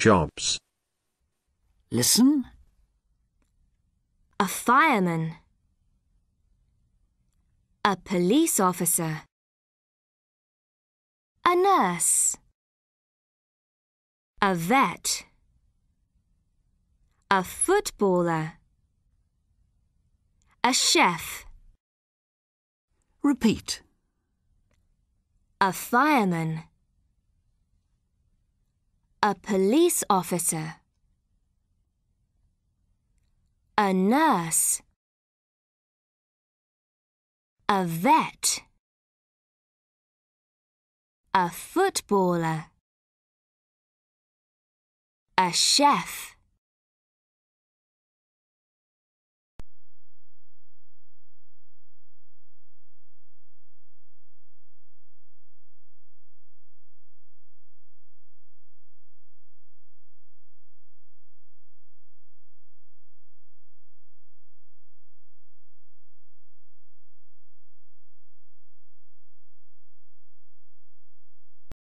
jobs. Listen. A fireman. A police officer. A nurse. A vet. A footballer. A chef. Repeat. A fireman. A police officer. A nurse. A vet. A footballer. A chef.